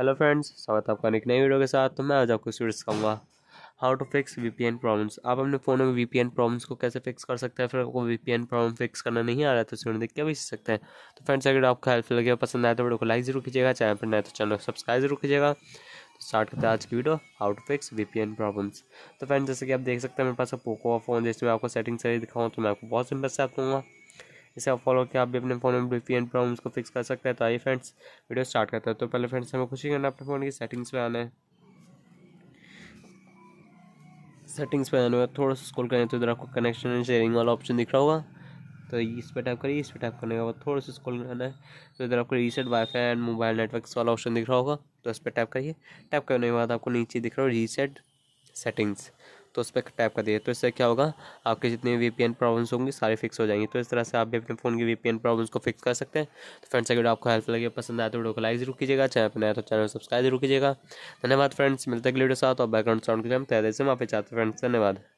hello friends स्वागत है आपका एक नई वीडियो के साथ तो मैं आज आपको इस कहूँगा सिखाऊंगा how to fix VPN problems आप अपने फ़ोन में वीपीएन प्रॉब्लम्स को कैसे फिक्स कर सकते हैं फिर आपको वीपीएन प्रॉब्लम फिक्स करना नहीं आ रहा है तो इसमें देख के भी सीख सकते हैं तो फ्रेंड्स अगर आपको हेल्प लगे पसंद आए तो वीडियो को लाइक जरूर कीजिएगा चैनल पर नए तो चैनल सब्सक्राइब जरूर कीजिएगा तो स्टार्ट करते हैं आज की video how to fix VPN problems तो फ्रेंड्स जैसे कि आप देख सकते हैं मेरे पास पोको का फ़ोन मैं आपको सेटिंग सही दिखाऊँ तो मैं आपको बहुत सिंपल से आप दूँगा इसे आप फॉलो किया आप भी अपने फ़ोन में वी एन प्रॉब्लम्स को फिक्स कर सकते हैं तो आइए फ्रेंड्स वीडियो स्टार्ट करते हैं तो पहले फ्रेंड्स हमें खुशी करना अपने फ़ोन की सेटिंग्स में आना है सेटिंग्स पर आने थोड़ा सा स्क्रॉल करें तो इधर आपको कनेक्शन एंड शेयरिंग वाला ऑप्शन तो तो दिख रहा होगा तो इस पर टाइप करिए इस पर टाइप करने के बाद थोड़ा सा स्क्रॉल करना है तो इधर आपको reset wifi and mobile network वाला ऑप्शन दिख रहा होगा तो इस पर टाइप करिए टाइप करने के बाद आपको नीचे दिख रहा हो रीसेट सेटिंग्स तो उस पर टैप कर दिए तो इससे क्या होगा आपके जितने वी पी प्रॉब्लम्स होंगी सारी फिक्स हो जाएंगी तो इस तरह से आप भी अपने फ़ोन की वी पी प्रॉब्लम्स को फिक्स कर सकते हैं तो फ्रेंड्स अगर आपको हेल्प लगे पसंद आए तो वीडियो को लाइक जरूर कीजिएगा चैनल पर नया तो चैनल सब्सक्राइब जरूर कीजिएगा धन्यवाद फ्रेंड्स मिलते हैं वीडियो साथ और बैकग्राउंड साउंड के लिए हम तैयारी से माफी चाहते हैं फ्रेंड्स धन्यवाद